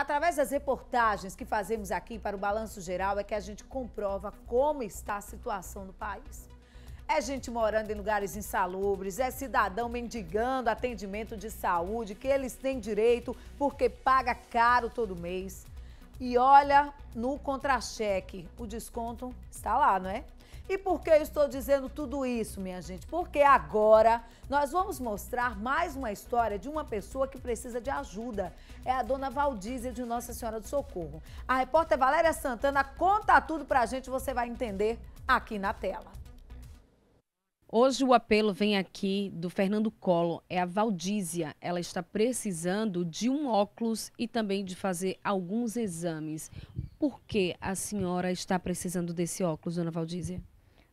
Através das reportagens que fazemos aqui para o Balanço Geral é que a gente comprova como está a situação no país. É gente morando em lugares insalubres, é cidadão mendigando atendimento de saúde que eles têm direito porque paga caro todo mês. E olha no contra-cheque, o desconto está lá, não é? E por que eu estou dizendo tudo isso, minha gente? Porque agora nós vamos mostrar mais uma história de uma pessoa que precisa de ajuda. É a dona Valdízia de Nossa Senhora do Socorro. A repórter Valéria Santana conta tudo pra gente, você vai entender aqui na tela. Hoje o apelo vem aqui do Fernando Collor, é a Valdízia. Ela está precisando de um óculos e também de fazer alguns exames. Por que a senhora está precisando desse óculos, dona Valdízia?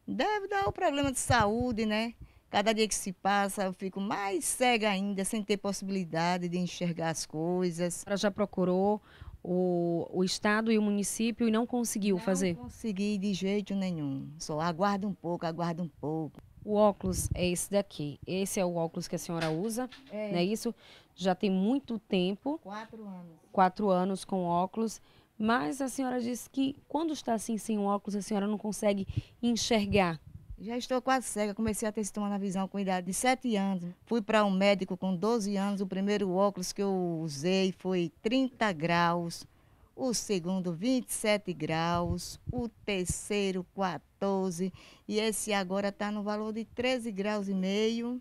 Deve dar o problema de saúde, né? Cada dia que se passa, eu fico mais cega ainda, sem ter possibilidade de enxergar as coisas. Ela já procurou o, o Estado e o município e não conseguiu não fazer? Não consegui de jeito nenhum. Só aguarda um pouco, aguarda um pouco. O óculos é esse daqui. Esse é o óculos que a senhora usa, é. não é isso? Já tem muito tempo. Quatro anos. Quatro anos com óculos. Mas a senhora disse que quando está assim sem óculos, a senhora não consegue enxergar. Já estou quase cega, comecei a ter sintoma na visão com a idade de 7 anos. Fui para um médico com 12 anos, o primeiro óculos que eu usei foi 30 graus, o segundo 27 graus, o terceiro 14 e esse agora está no valor de 13 graus e meio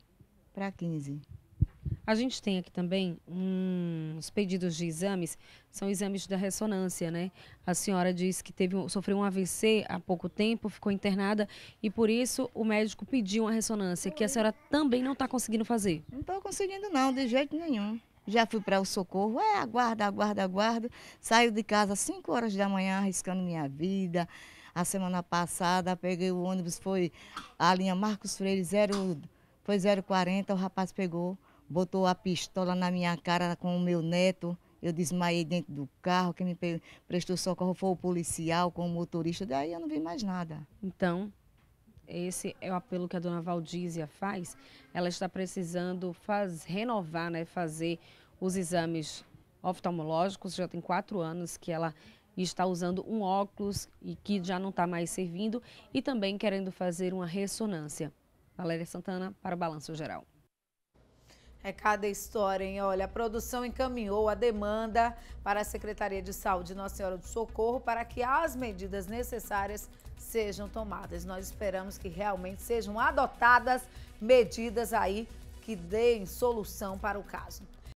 para 15. A gente tem aqui também uns pedidos de exames, são exames da ressonância, né? A senhora disse que teve, sofreu um AVC há pouco tempo, ficou internada e por isso o médico pediu uma ressonância, que a senhora também não está conseguindo fazer. Não estou conseguindo não, de jeito nenhum. Já fui para o socorro, é, aguarda, aguarda, aguarda. Saio de casa às 5 horas da manhã arriscando minha vida. A semana passada peguei o ônibus, foi a linha Marcos Freire, zero, foi 040, o rapaz pegou botou a pistola na minha cara com o meu neto. Eu desmaiei dentro do carro, quem me prestou socorro foi o policial com o motorista, daí eu não vi mais nada. Então, esse é o apelo que a dona Valdízia faz. Ela está precisando faz, renovar, né, fazer os exames oftalmológicos. Já tem quatro anos que ela está usando um óculos e que já não está mais servindo e também querendo fazer uma ressonância. Valéria Santana para o Balanço Geral. É cada história, hein? Olha, a produção encaminhou a demanda para a Secretaria de Saúde Nossa Senhora do Socorro para que as medidas necessárias sejam tomadas. Nós esperamos que realmente sejam adotadas medidas aí que deem solução para o caso.